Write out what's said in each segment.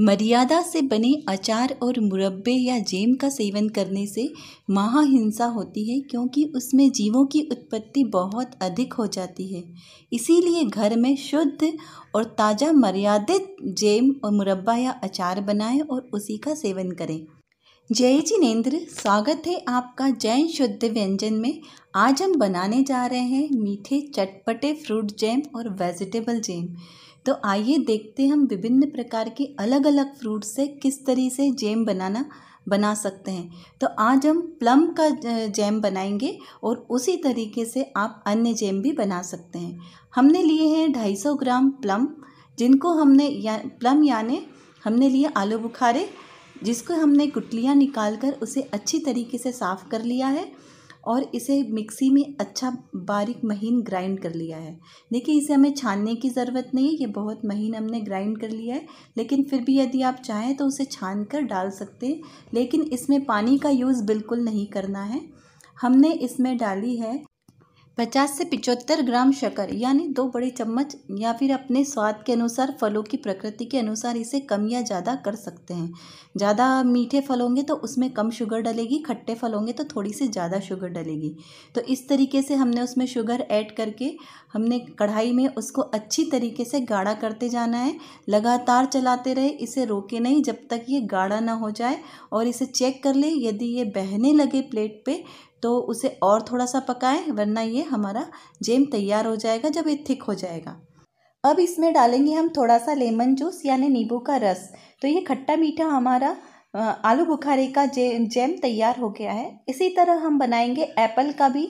मर्यादा से बने अचार और मुरब्बे या जेम का सेवन करने से महाहिंसा होती है क्योंकि उसमें जीवों की उत्पत्ति बहुत अधिक हो जाती है इसीलिए घर में शुद्ध और ताज़ा मर्यादित जेम और मुरब्बा या अचार बनाएं और उसी का सेवन करें जय जिनेन्द्र स्वागत है आपका जैन शुद्ध व्यंजन में आज हम बनाने जा रहे हैं मीठे चटपटे फ्रूट जैम और वेजिटेबल जैम तो आइए देखते हैं हम विभिन्न प्रकार के अलग अलग फ्रूट से किस तरह से जैम बनाना बना सकते हैं तो आज हम प्लम का जैम बनाएंगे और उसी तरीके से आप अन्य जैम भी बना सकते हैं हमने लिए हैं ढाई ग्राम प्लम जिनको हमने या प्लम यानि हमने लिए आलू बुखारे जिसको हमने गुटलियाँ निकाल कर उसे अच्छी तरीके से साफ़ कर लिया है और इसे मिक्सी में अच्छा बारीक महीन ग्राइंड कर लिया है देखिए इसे हमें छानने की ज़रूरत नहीं है ये बहुत महीन हमने ग्राइंड कर लिया है लेकिन फिर भी यदि आप चाहें तो उसे छान कर डाल सकते हैं लेकिन इसमें पानी का यूज़ बिल्कुल नहीं करना है हमने इसमें डाली है 50 से 75 ग्राम शक्कर यानी दो बड़े चम्मच या फिर अपने स्वाद के अनुसार फलों की प्रकृति के अनुसार इसे कम या ज़्यादा कर सकते हैं ज़्यादा मीठे फल होंगे तो उसमें कम शुगर डलेगी खट्टे फल होंगे तो थोड़ी सी ज़्यादा शुगर डलेगी तो इस तरीके से हमने उसमें शुगर ऐड करके हमने कढ़ाई में उसको अच्छी तरीके से गाढ़ा करते जाना है लगातार चलाते रहे इसे रोके नहीं जब तक ये गाढ़ा ना हो जाए और इसे चेक कर ले यदि ये बहने लगे प्लेट पर तो उसे और थोड़ा सा पकाएं वरना ये हमारा जेम तैयार हो जाएगा जब ये थिक हो जाएगा अब इसमें डालेंगे हम थोड़ा सा लेमन जूस यानी नींबू का रस तो ये खट्टा मीठा हमारा आलू बुखारे का जे जैम तैयार हो गया है इसी तरह हम बनाएंगे एप्पल का भी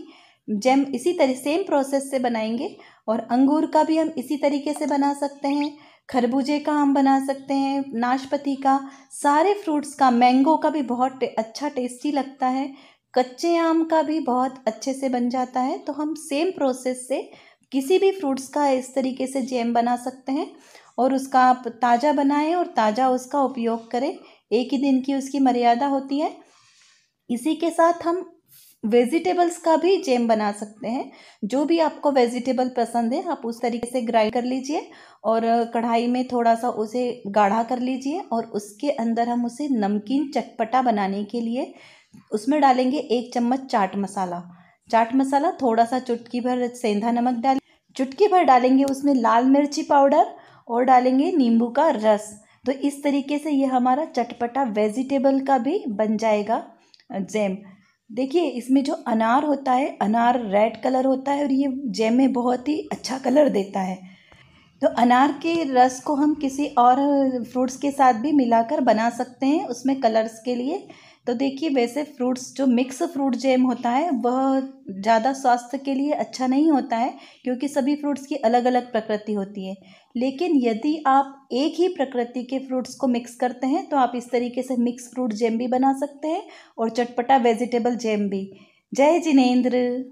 जैम इसी तरह सेम प्रोसेस से बनाएंगे और अंगूर का भी हम इसी तरीके से बना सकते हैं खरबूजे का हम बना सकते हैं नाशपाती का सारे फ्रूट्स का मैंगो का भी बहुत अच्छा टेस्टी लगता है कच्चे आम का भी बहुत अच्छे से बन जाता है तो हम सेम प्रोसेस से किसी भी फ्रूट्स का इस तरीके से जैम बना सकते हैं और उसका आप ताज़ा बनाएं और ताज़ा उसका उपयोग करें एक ही दिन की उसकी मर्यादा होती है इसी के साथ हम वेजिटेबल्स का भी जैम बना सकते हैं जो भी आपको वेजिटेबल पसंद है आप उस तरीके से ग्राइंड कर लीजिए और कढ़ाई में थोड़ा सा उसे गाढ़ा कर लीजिए और उसके अंदर हम उसे नमकीन चटपटा बनाने के लिए उसमें डालेंगे एक चम्मच चाट मसाला चाट मसाला थोड़ा सा चुटकी भर सेंधा नमक डाल चुटकी भर डालेंगे उसमें लाल मिर्ची पाउडर और डालेंगे नींबू का रस तो इस तरीके से ये हमारा चटपटा वेजिटेबल का भी बन जाएगा जैम देखिए इसमें जो अनार होता है अनार रेड कलर होता है और ये जैम में बहुत ही अच्छा कलर देता है तो अनार के रस को हम किसी और फ्रूट्स के साथ भी मिलाकर बना सकते हैं उसमें कलर्स के लिए तो देखिए वैसे फ्रूट्स जो मिक्स फ्रूट जैम होता है वह ज़्यादा स्वास्थ्य के लिए अच्छा नहीं होता है क्योंकि सभी फ्रूट्स की अलग अलग प्रकृति होती है लेकिन यदि आप एक ही प्रकृति के फ्रूट्स को मिक्स करते हैं तो आप इस तरीके से मिक्स फ्रूट जैम भी बना सकते हैं और चटपटा वेजिटेबल जैम भी जय जिनेन्द्र